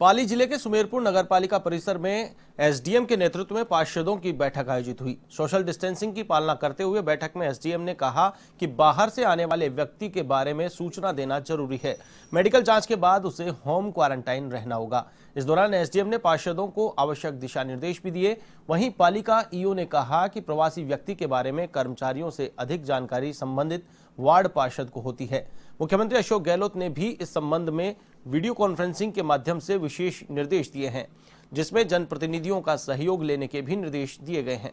पाली जिले के सुमेरपुर नगर पालिका परिसर में एसडीएम के नेतृत्व में पार्षदों की बैठक आयोजित हुई सोशल डिस्टेंसिंग की पालना करते हुए बैठक में एसडीएम ने कहा कि बाहर से आने वाले व्यक्ति के बारे में सूचना देना जरूरी है मेडिकल जांच के बाद उसे होम क्वारंटाइन रहना होगा इस दौरान एसडीएम ने पार्षदों को आवश्यक दिशा निर्देश भी दिए वहीं पालिका ईओ ने कहा कि प्रवासी व्यक्ति के बारे में कर्मचारियों से अधिक जानकारी संबंधित वार्ड पार्षद को होती है मुख्यमंत्री अशोक गहलोत ने भी इस संबंध में वीडियो कॉन्फ्रेंसिंग के माध्यम से विशेष निर्देश दिए हैं जिसमें जनप्रतिनिधियों का सहयोग लेने के भी निर्देश दिए गए हैं